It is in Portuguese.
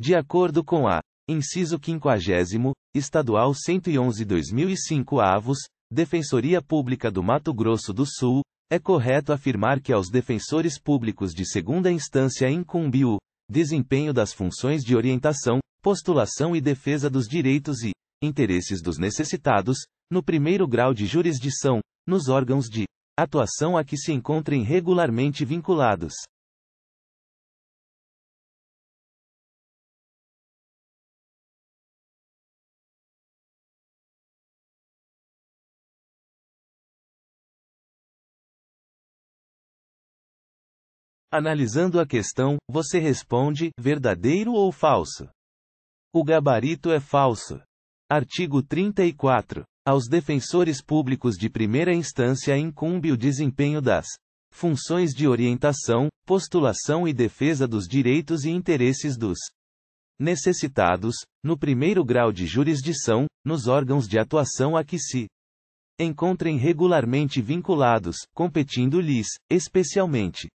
De acordo com a Inciso 50, Estadual 111-2005 Avos, Defensoria Pública do Mato Grosso do Sul, é correto afirmar que aos defensores públicos de segunda instância incumbe o desempenho das funções de orientação, postulação e defesa dos direitos e interesses dos necessitados, no primeiro grau de jurisdição, nos órgãos de atuação a que se encontrem regularmente vinculados. Analisando a questão, você responde: verdadeiro ou falso? O gabarito é falso. Artigo 34. Aos defensores públicos de primeira instância incumbe o desempenho das funções de orientação, postulação e defesa dos direitos e interesses dos necessitados, no primeiro grau de jurisdição, nos órgãos de atuação a que se encontrem regularmente vinculados, competindo-lhes, especialmente,